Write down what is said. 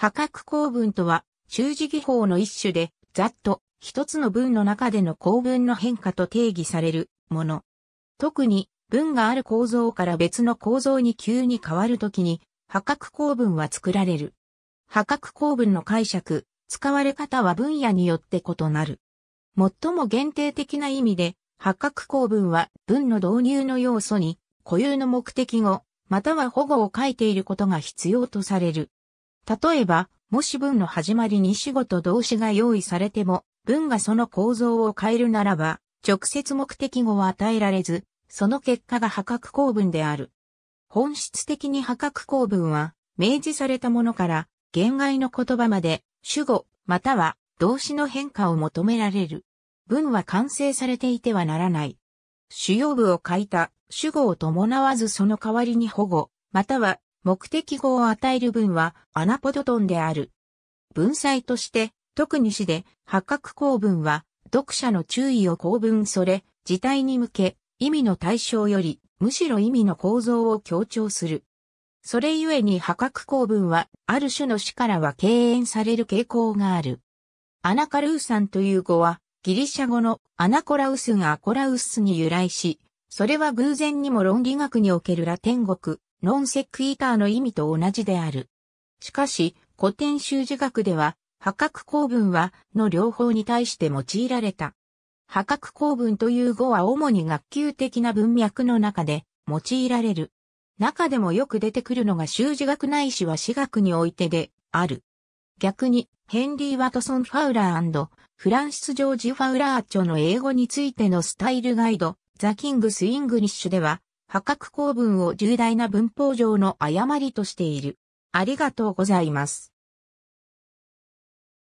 破格公文とは、中字技法の一種で、ざっと、一つの文の中での公文の変化と定義されるもの。特に、文がある構造から別の構造に急に変わるときに、破格公文は作られる。破格公文の解釈、使われ方は分野によって異なる。最も限定的な意味で、破格公文は文の導入の要素に固有の目的語、または保護を書いていることが必要とされる。例えば、もし文の始まりに主語と動詞が用意されても、文がその構造を変えるならば、直接目的語は与えられず、その結果が破格構文である。本質的に破格構文は、明示されたものから、言外の言葉まで、主語、または動詞の変化を求められる。文は完成されていてはならない。主要部を書いた主語を伴わずその代わりに保護、または目的語を与える文はアナポドトンである。文才として、特に詩で、八角公文は、読者の注意を公文それ、事態に向け、意味の対象より、むしろ意味の構造を強調する。それゆえに破格公文は、ある種の詩からは敬遠される傾向がある。アナカルーサンという語は、ギリシャ語のアナコラウスがアコラウスに由来し、それは偶然にも論理学におけるラテン国、ノンセクイーターの意味と同じである。しかし、古典修辞学では、破格公文は、の両方に対して用いられた。破格公文という語は主に学級的な文脈の中で用いられる。中でもよく出てくるのが修辞学ないしは私学においてである。逆に、ヘンリー・ワトソン・ファウラーフランシス・ジョージ・ファウラー著の英語についてのスタイルガイド、ザ・キングス・イングリッシュでは、破格公文を重大な文法上の誤りとしている。ありがとうございます。